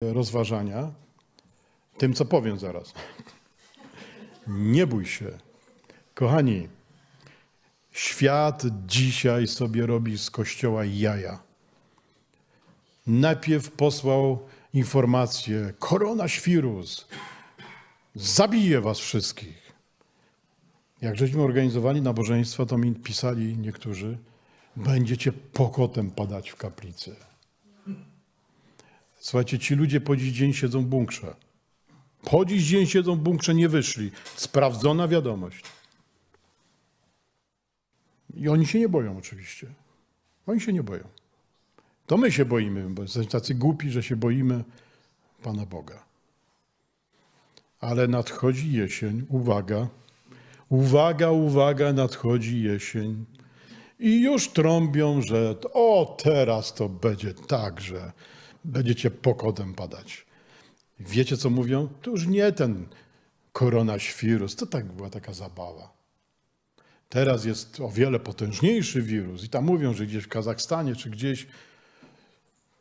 rozważania tym, co powiem zaraz. Nie bój się. Kochani, świat dzisiaj sobie robi z kościoła jaja. Najpierw posłał informację: Korona świrus zabije was wszystkich. Jak żeśmy organizowali nabożeństwa, to mi pisali niektórzy, będziecie pokotem padać w kaplicy. Słuchajcie, ci ludzie po dziś dzień siedzą w bunkrze. Po dziś dzień siedzą w bunkrze, nie wyszli. Sprawdzona wiadomość. I oni się nie boją oczywiście. Oni się nie boją. To my się boimy, bo jesteśmy tacy głupi, że się boimy Pana Boga. Ale nadchodzi jesień, uwaga, uwaga, uwaga, nadchodzi jesień. I już trąbią, że o teraz to będzie tak, że będziecie pokodem padać. Wiecie, co mówią? To już nie ten koronaświrus, to tak była taka zabawa. Teraz jest o wiele potężniejszy wirus i tam mówią, że gdzieś w Kazachstanie czy gdzieś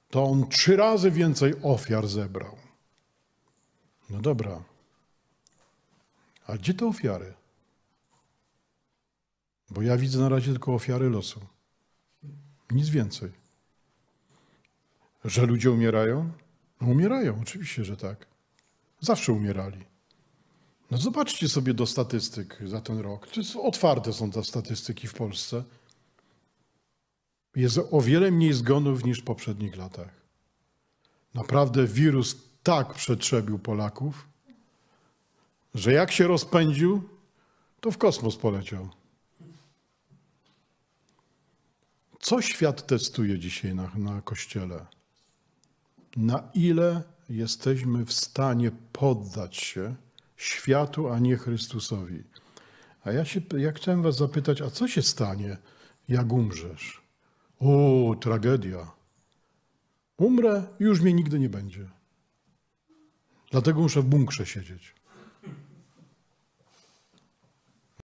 to on trzy razy więcej ofiar zebrał. No dobra. A gdzie te ofiary? Bo ja widzę na razie tylko ofiary losu. Nic więcej. Że ludzie umierają? No umierają, oczywiście, że tak. Zawsze umierali. No zobaczcie sobie do statystyk za ten rok. To jest, otwarte są te statystyki w Polsce. Jest o wiele mniej zgonów niż w poprzednich latach. Naprawdę wirus tak przetrzebił Polaków, że jak się rozpędził, to w kosmos poleciał. Co świat testuje dzisiaj na, na kościele? na ile jesteśmy w stanie poddać się światu, a nie Chrystusowi. A ja, się, ja chciałem Was zapytać, a co się stanie, jak umrzesz? O, tragedia. Umrę i już mnie nigdy nie będzie. Dlatego muszę w bunkrze siedzieć.